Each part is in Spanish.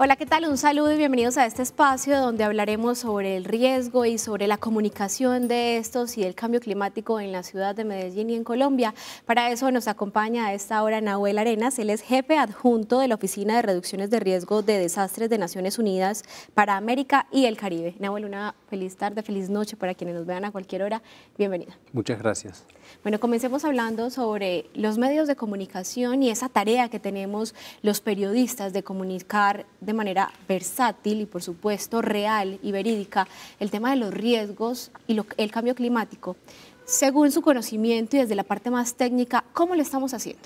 Hola, ¿qué tal? Un saludo y bienvenidos a este espacio donde hablaremos sobre el riesgo y sobre la comunicación de estos y el cambio climático en la ciudad de Medellín y en Colombia. Para eso nos acompaña a esta hora Nahuel Arenas, él es jefe adjunto de la Oficina de Reducciones de Riesgo de Desastres de Naciones Unidas para América y el Caribe. Nahuel, una feliz tarde, feliz noche para quienes nos vean a cualquier hora. Bienvenida. Muchas gracias. Bueno, comencemos hablando sobre los medios de comunicación y esa tarea que tenemos los periodistas de comunicar de manera versátil y por supuesto real y verídica el tema de los riesgos y el cambio climático. Según su conocimiento y desde la parte más técnica, ¿cómo lo estamos haciendo?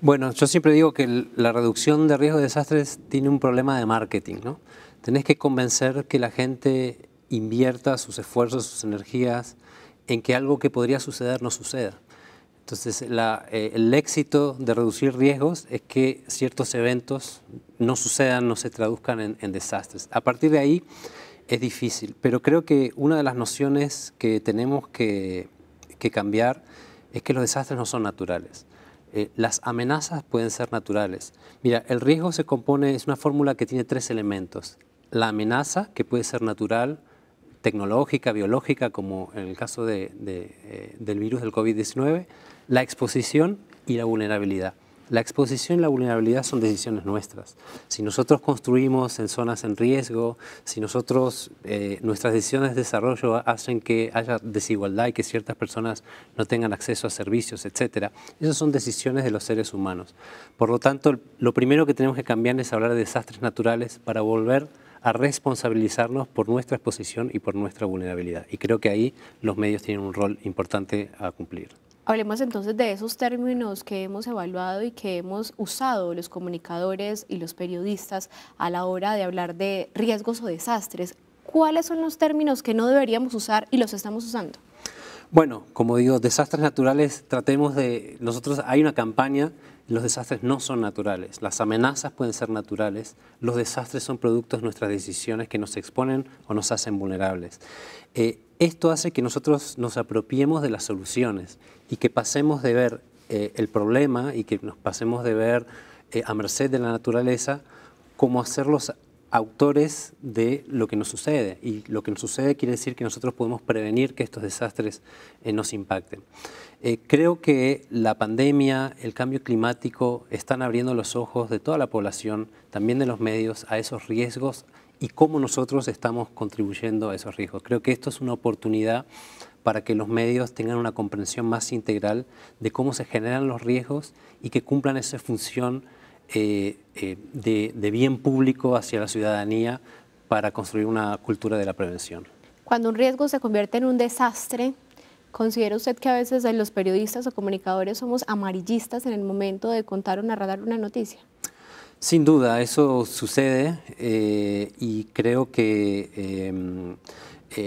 Bueno, yo siempre digo que la reducción de riesgos de desastres tiene un problema de marketing, ¿no? Tenés que convencer que la gente invierta sus esfuerzos, sus energías en que algo que podría suceder no suceda. Entonces, eh, el éxito de reducir riesgos es que ciertos eventos no sucedan, no se traduzcan en, desastres. A partir de ahí es difícil, pero creo que una de las nociones que tenemos que, cambiar es que los desastres no son naturales. Eh, las amenazas pueden ser naturales. Mira, el riesgo se compone, es una fórmula que tiene tres elementos. La amenaza, que puede ser natural, tecnológica, biológica, como en el caso eh, del virus del COVID-19, la exposición y la vulnerabilidad. La exposición y la vulnerabilidad son decisiones nuestras. Si nosotros construimos en zonas en riesgo, si nosotros, eh, nuestras decisiones de desarrollo hacen que haya desigualdad y que ciertas personas no tengan acceso a servicios, etc., esas son decisiones de los seres humanos. Por lo tanto, lo primero que tenemos que cambiar es hablar de desastres naturales para volver a a responsabilizarnos por nuestra exposición y por nuestra vulnerabilidad. Y creo que ahí los medios tienen un rol importante a cumplir. Hablemos entonces de esos términos que hemos evaluado y que hemos usado los comunicadores y los periodistas a la hora de hablar de riesgos o desastres. ¿Cuáles son los términos que no deberíamos usar y los estamos usando? Bueno, como digo, desastres naturales, tratemos de, nosotros hay una campaña, los desastres no son naturales, las amenazas pueden ser naturales, los desastres son productos de nuestras decisiones que nos exponen o nos hacen vulnerables. Eh, esto hace que nosotros nos apropiemos de las soluciones y que pasemos de ver eh, el problema y que nos pasemos de ver eh, a merced de la naturaleza como hacerlos autores de lo que nos sucede. Y lo que nos sucede quiere decir que nosotros podemos prevenir que estos desastres eh, nos impacten. Eh, creo que la pandemia, el cambio climático están abriendo los ojos de toda la población, también de los medios, a esos riesgos y cómo nosotros estamos contribuyendo a esos riesgos. Creo que esto es una oportunidad para que los medios tengan una comprensión más integral de cómo se generan los riesgos y que cumplan esa función eh, eh, de, bien público hacia la ciudadanía para construir una cultura de la prevención. Cuando un riesgo se convierte en un desastre, ¿considera usted que a veces los periodistas o comunicadores somos amarillistas en el momento de contar o narrar una noticia? Sin duda, eso sucede eh, y creo que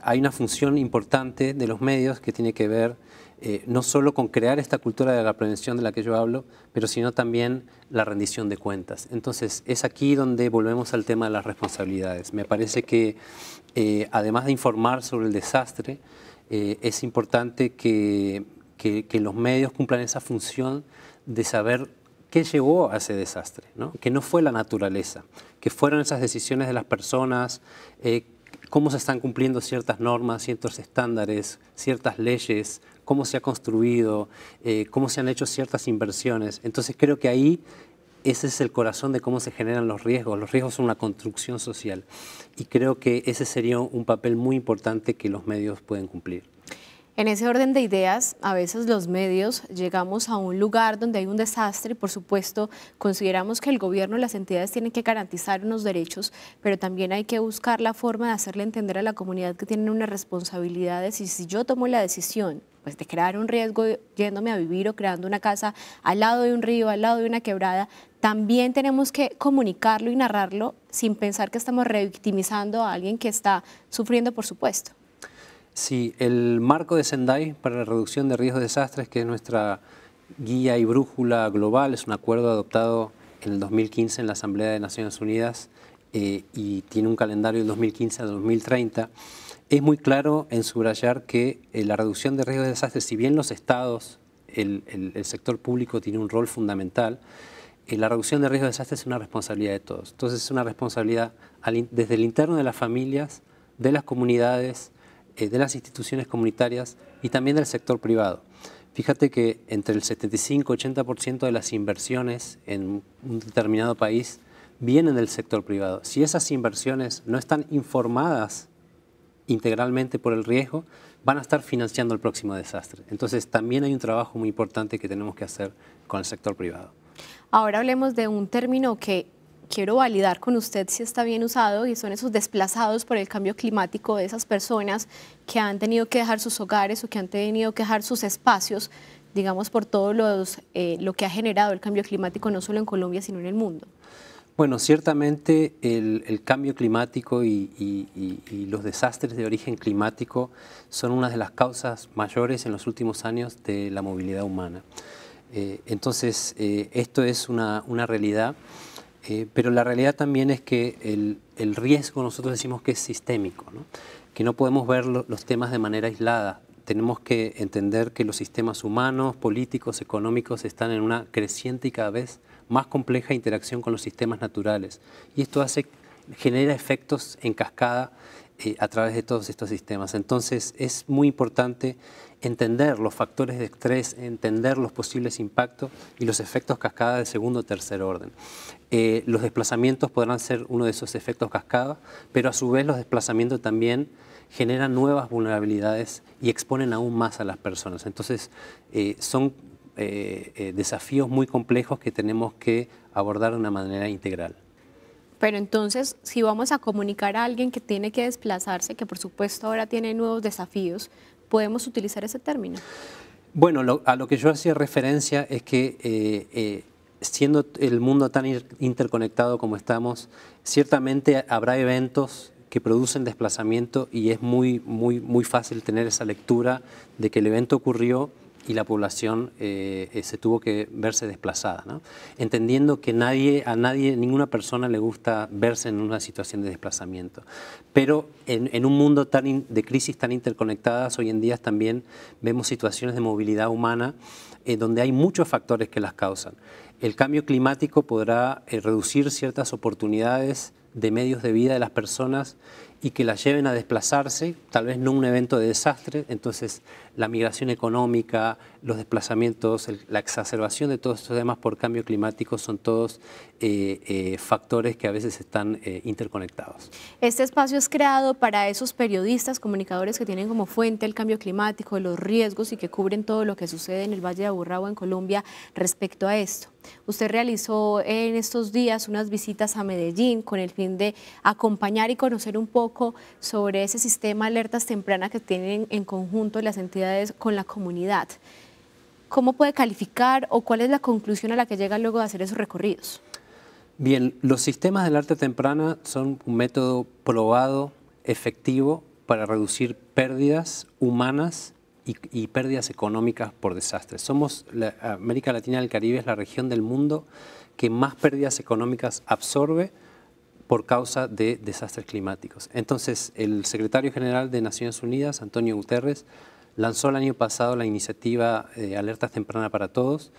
hay una función importante de los medios que tiene que ver eh, no solo con crear esta cultura de la prevención de la que yo hablo, pero sino también la rendición de cuentas. Entonces, es aquí donde volvemos al tema de las responsabilidades. Me parece que, eh, además de informar sobre el desastre, eh, es importante que, los medios cumplan esa función de saber qué llevó a ese desastre, ¿no? que no fue la naturaleza, que fueron esas decisiones de las personas cómo se están cumpliendo ciertas normas, ciertos estándares, ciertas leyes, cómo se ha construido, eh, cómo se han hecho ciertas inversiones. Entonces creo que ahí ese es el corazón de cómo se generan los riesgos. Los riesgos son una construcción social y creo que ese sería un papel muy importante que los medios pueden cumplir. En ese orden de ideas, a veces los medios llegamos a un lugar donde hay un desastre y por supuesto consideramos que el gobierno y las entidades tienen que garantizar unos derechos, pero también hay que buscar la forma de hacerle entender a la comunidad que tienen unas responsabilidades y si yo tomo la decisión pues de crear un riesgo yéndome a vivir o creando una casa al lado de un río, al lado de una quebrada, también tenemos que comunicarlo y narrarlo sin pensar que estamos revictimizando a alguien que está sufriendo, por supuesto. Sí, el marco de Sendai para la reducción de riesgos de desastres, que es nuestra guía y brújula global, es un acuerdo adoptado en el 2015 en la Asamblea de Naciones Unidas eh, y tiene un calendario del 2015 al 2030. Es muy claro en subrayar que eh, la reducción de riesgos de desastres, si bien los estados, el, el sector público tiene un rol fundamental, eh, la reducción de riesgos de desastres es una responsabilidad de todos. Entonces es una responsabilidad desde el interno de las familias, de las comunidades, eh, de las instituciones comunitarias y también del sector privado. Fíjate que entre el 75 y 80% de las inversiones en un determinado país vienen del sector privado. Si esas inversiones no están informadas integralmente por el riesgo, van a estar financiando el próximo desastre. Entonces también hay un trabajo muy importante que tenemos que hacer con el sector privado. Ahora hablemos de un término que quiero validar con usted si está bien usado y son esos desplazados por el cambio climático de esas personas que han tenido que dejar sus hogares o que han tenido que dejar sus espacios, digamos, por todo eh, lo que ha generado el cambio climático, no solo en Colombia, sino en el mundo. Bueno, ciertamente el, cambio climático y, los desastres de origen climático son una de las causas mayores en los últimos años de la movilidad humana. Eh, entonces, eh, esto es una, una realidad eh, pero la realidad también es que el, riesgo nosotros decimos que es sistémico, ¿no? que no podemos ver los temas de manera aislada. Tenemos que entender que los sistemas humanos, políticos, económicos están en una creciente y cada vez más compleja interacción con los sistemas naturales. Y esto hace, genera efectos en cascada eh, a través de todos estos sistemas. Entonces es muy importante entender los factores de estrés, entender los posibles impactos y los efectos cascada de segundo o tercer orden. Eh, los desplazamientos podrán ser uno de esos efectos cascada, pero a su vez los desplazamientos también generan nuevas vulnerabilidades y exponen aún más a las personas. Entonces eh, son desafíos muy complejos que tenemos que abordar de una manera integral. Pero entonces, si vamos a comunicar a alguien que tiene que desplazarse, que por supuesto ahora tiene nuevos desafíos, ¿podemos utilizar ese término? Bueno, a lo que yo hacía referencia es que eh, eh, siendo el mundo tan interconectado como estamos, ciertamente habrá eventos que producen desplazamiento y es muy, muy, muy fácil tener esa lectura de que el evento ocurrió y la población eh, eh, se tuvo que verse desplazada, entendiendo que nadie, a nadie, ninguna persona le gusta verse en una situación de desplazamiento. Pero en, un mundo tan de crisis tan interconectadas, hoy en día también vemos situaciones de movilidad humana eh, donde hay muchos factores que las causan. El cambio climático podrá eh, reducir ciertas oportunidades de medios de vida de las personas y que las lleven a desplazarse, tal vez no un evento de desastre, entonces la migración económica, los desplazamientos, la exacerbación de todos estos temas por cambio climático son todos eh, eh, factores que a veces están eh, interconectados. Este espacio es creado para esos periodistas, comunicadores que tienen como fuente el cambio climático, los riesgos y que cubren todo lo que sucede en el Valle de Aburrá en Colombia respecto a esto. Usted realizó en estos días unas visitas a Medellín con el fin de acompañar y conocer un poco sobre ese sistema de alertas tempranas que tienen en conjunto las entidades con la comunidad. ¿Cómo puede calificar o cuál es la conclusión a la que llega luego de hacer esos recorridos? Bien, los sistemas de alerta temprana son un método probado, efectivo, para reducir pérdidas humanas y, pérdidas económicas por desastres. Somos, América Latina y el Caribe es la región del mundo que más pérdidas económicas absorbe por causa de desastres climáticos. Entonces, el secretario general de Naciones Unidas, Antonio Guterres, lanzó el año pasado la iniciativa de eh, Alertas Temprana para Todos,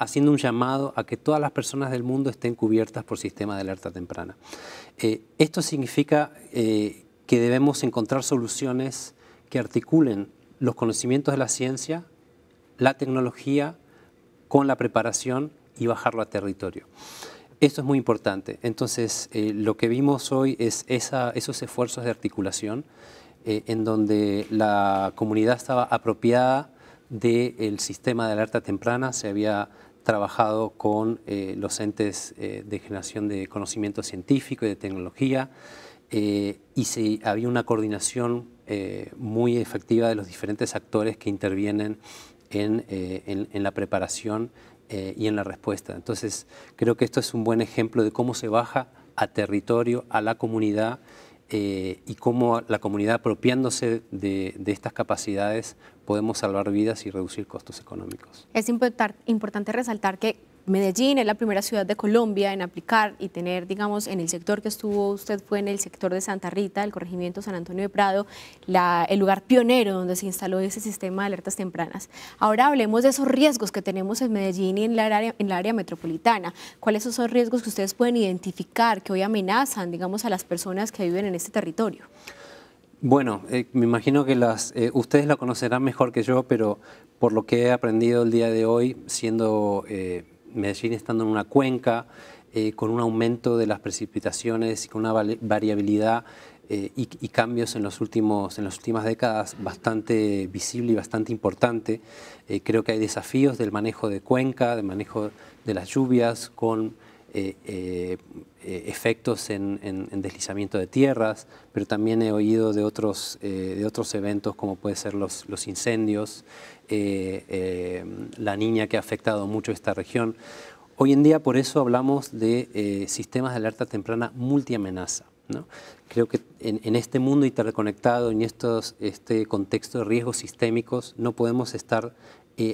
haciendo un llamado a que todas las personas del mundo estén cubiertas por sistemas de alerta temprana. Eh, esto significa eh, que debemos encontrar soluciones que articulen los conocimientos de la ciencia, la tecnología, con la preparación y bajarlo a territorio. Esto es muy importante. Entonces, eh, lo que vimos hoy es esos esfuerzos de articulación eh, en donde la comunidad estaba apropiada del sistema de alerta temprana, se había trabajado con eh, los entes de generación de conocimiento científico y de tecnología, y se, había una coordinación muy efectiva de los diferentes actores que intervienen eh, en, la preparación eh, y en la respuesta. Entonces, creo que esto es un buen ejemplo de cómo se baja a territorio, a la comunidad eh, y cómo la comunidad apropiándose de, estas capacidades podemos salvar vidas y reducir costos económicos. Es importante resaltar que Medellín es la primera ciudad de Colombia en aplicar y tener, digamos, en el sector que estuvo usted fue en el sector de Santa Rita, el corregimiento San Antonio de Prado, el lugar pionero donde se instaló ese sistema de alertas tempranas. Ahora hablemos de esos riesgos que tenemos en Medellín y en la área, metropolitana. ¿Cuáles son esos riesgos que ustedes pueden identificar que hoy amenazan, digamos, a las personas que viven en este territorio? Bueno, eh, me imagino que eh, ustedes la conocerán mejor que yo, pero por lo que he aprendido el día de hoy, siendo eh, Medellín estando en una cuenca, eh, con un aumento de las precipitaciones y con una variabilidad eh, y, cambios en, los últimos, en las últimas décadas bastante visible y bastante importante. Eh, creo que hay desafíos del manejo de cuenca, del manejo de las lluvias, con eh, efectos en, deslizamiento de tierras, pero también he oído de otros, eh, de otros eventos como pueden ser los, incendios, eh, la niña que ha afectado mucho esta región. Hoy en día por eso hablamos de sistemas de alerta temprana multiamenaza. ¿no? Creo que en, este mundo interconectado, en estos, este contexto de riesgos sistémicos, no podemos estar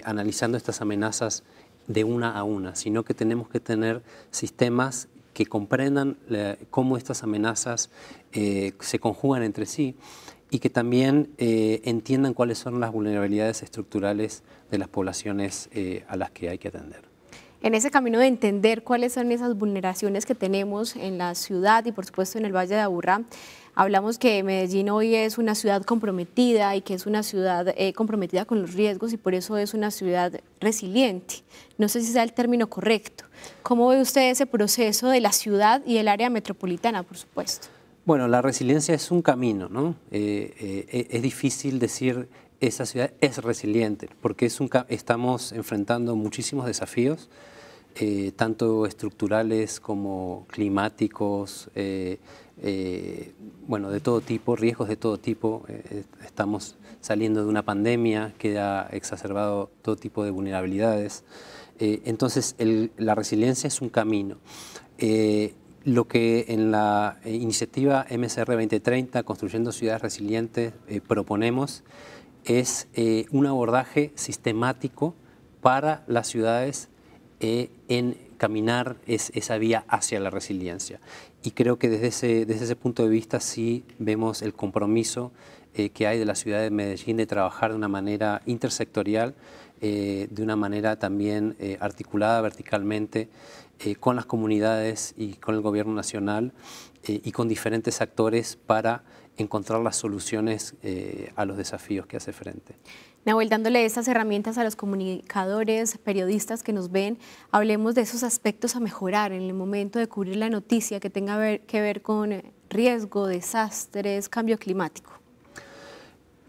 analizando estas amenazas de una a una, sino que tenemos que tener sistemas que comprendan eh, cómo estas amenazas eh, se conjugan entre sí y que también eh, entiendan cuáles son las vulnerabilidades estructurales de las poblaciones a las que hay que atender en ese camino de entender cuáles son esas vulneraciones que tenemos en la ciudad y por supuesto en el Valle de Aburrá, hablamos que Medellín hoy es una ciudad comprometida y que es una ciudad eh, comprometida con los riesgos y por eso es una ciudad resiliente. No sé si sea el término correcto. ¿Cómo ve usted ese proceso de la ciudad y el área metropolitana, por supuesto? Bueno, la resiliencia es un camino, ¿no? Eh, eh, es difícil decir esa ciudad es resiliente, porque estamos enfrentando muchísimos desafíos, eh, tanto estructurales como climáticos, eh, eh, bueno, de todo tipo, riesgos de todo tipo. estamos saliendo de una pandemia que ha exacerbado todo tipo de vulnerabilidades. entonces, la resiliencia es un camino lo que en la iniciativa MSR 2030, Construyendo Ciudades Resilientes, proponemos es eh, un abordaje sistemático para las ciudades eh, en caminar esa vía hacia la resiliencia. Y creo que desde ese, ese punto de vista sí vemos el compromiso eh, que hay de la ciudad de Medellín de trabajar de una manera intersectorial, de una manera también articulada verticalmente con las comunidades y con el gobierno nacional y con diferentes actores para encontrar las soluciones eh, a los desafíos que hace frente. Nahuel, dándole estas herramientas a los comunicadores, periodistas que nos ven, hablemos de esos aspectos a mejorar en el momento de cubrir la noticia que tenga que ver con riesgo, desastres, cambio climático.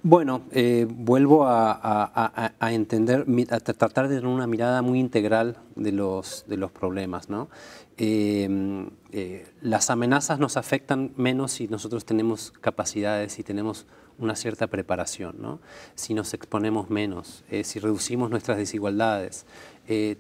Bueno, eh, vuelvo a, entender, tratar de tener una mirada muy integral de los, de los problemas. ¿no? Em, eh, las amenazas nos afectan menos si nosotros tenemos capacidades, si tenemos una cierta preparación, ¿no? si nos exponemos menos, eh, si reducimos nuestras desigualdades.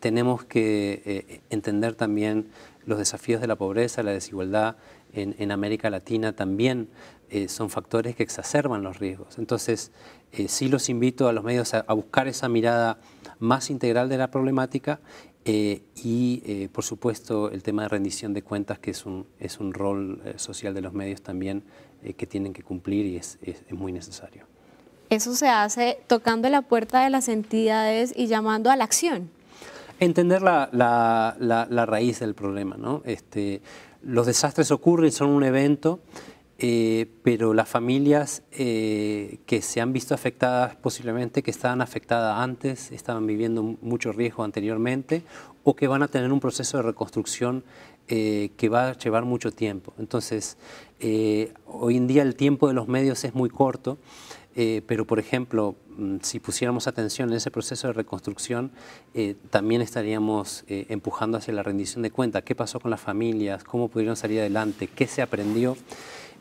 tenemos que entender también los desafíos de la pobreza, la desigualdad en, América Latina también eh, son factores que exacerban los riesgos. Entonces, eh, sí los invito a los medios a, buscar esa mirada más integral de la problemática eh, y, por supuesto, el tema de rendición de cuentas, que es un, rol social de los medios también que tienen que cumplir y es muy necesario. Eso se hace tocando la puerta de las entidades y llamando a la acción. Entender la, la, raíz del problema, ¿no? Este, los desastres ocurren, son un evento, eh, pero las familias eh, que se han visto afectadas, posiblemente que estaban afectadas antes, estaban viviendo mucho riesgo anteriormente, o que van a tener un proceso de reconstrucción eh, que va a llevar mucho tiempo. Entonces, hoy en día el tiempo de los medios es muy corto. Eh, pero, por ejemplo, mm, si pusiéramos atención en ese proceso de reconstrucción, eh, también estaríamos eh, empujando hacia la rendición de cuentas. ¿Qué pasó con las familias? ¿Cómo pudieron salir adelante? ¿Qué se aprendió?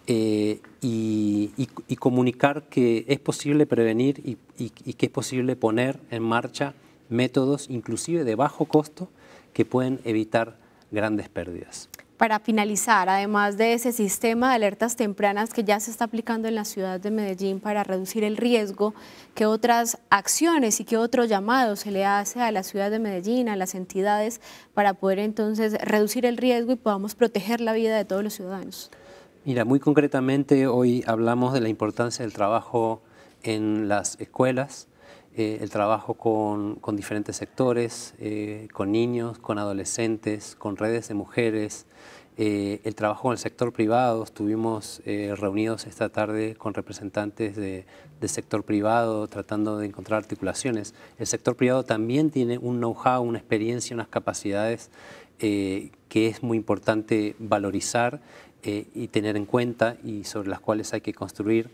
y, comunicar que es posible prevenir y, y, que es posible poner en marcha métodos, inclusive de bajo costo, que pueden evitar grandes pérdidas para finalizar, además de ese sistema de alertas tempranas que ya se está aplicando en la ciudad de Medellín para reducir el riesgo, ¿qué otras acciones y qué otro llamado se le hace a la ciudad de Medellín, a las entidades, para poder entonces reducir el riesgo y podamos proteger la vida de todos los ciudadanos? Mira, muy concretamente hoy hablamos de la importancia del trabajo en las escuelas, eh, el trabajo con, diferentes sectores, eh, con niños, con adolescentes, con redes de mujeres, eh, el trabajo con el sector privado. Estuvimos reunidos esta tarde con representantes del de sector privado tratando de encontrar articulaciones. El sector privado también tiene un know-how, una experiencia, unas capacidades que es muy importante valorizar y tener en cuenta y sobre las cuales hay que construir.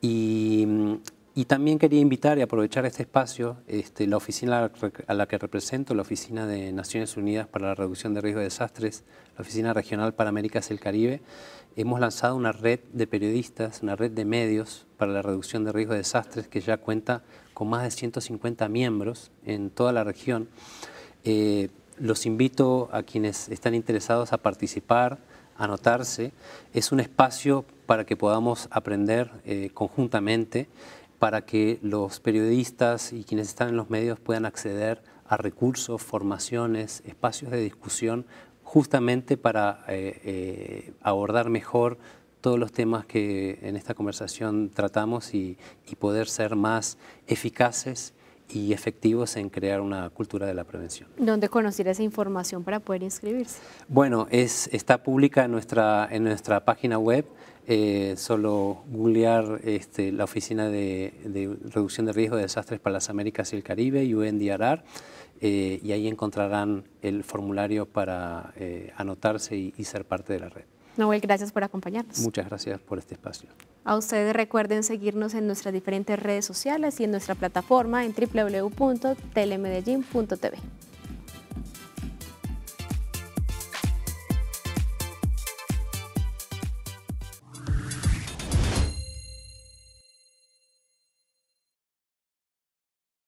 Y mm, y también quería invitar y aprovechar este espacio, este, la oficina a la que represento, la Oficina de Naciones Unidas para la Reducción de Riesgo de Desastres, la Oficina Regional para Américas y el Caribe, hemos lanzado una red de periodistas, una red de medios para la reducción de riesgo de desastres que ya cuenta con más de 150 miembros en toda la región. Eh, los invito a quienes están interesados a participar, a anotarse. Es un espacio para que podamos aprender eh, conjuntamente para que los periodistas y quienes están en los medios puedan acceder a recursos, formaciones, espacios de discusión, justamente para eh, eh, abordar mejor todos los temas que en esta conversación tratamos y, poder ser más eficaces y efectivos en crear una cultura de la prevención. ¿Dónde conocer esa información para poder inscribirse? Bueno, está pública en nuestra, en nuestra página web. Eh, solo googlear este, la Oficina de, Reducción de Riesgo de Desastres para las Américas y el Caribe, UNDRR, eh, y ahí encontrarán el formulario para eh, anotarse y, ser parte de la red. Noel, gracias por acompañarnos. Muchas gracias por este espacio. A ustedes recuerden seguirnos en nuestras diferentes redes sociales y en nuestra plataforma en www.telemedellin.tv.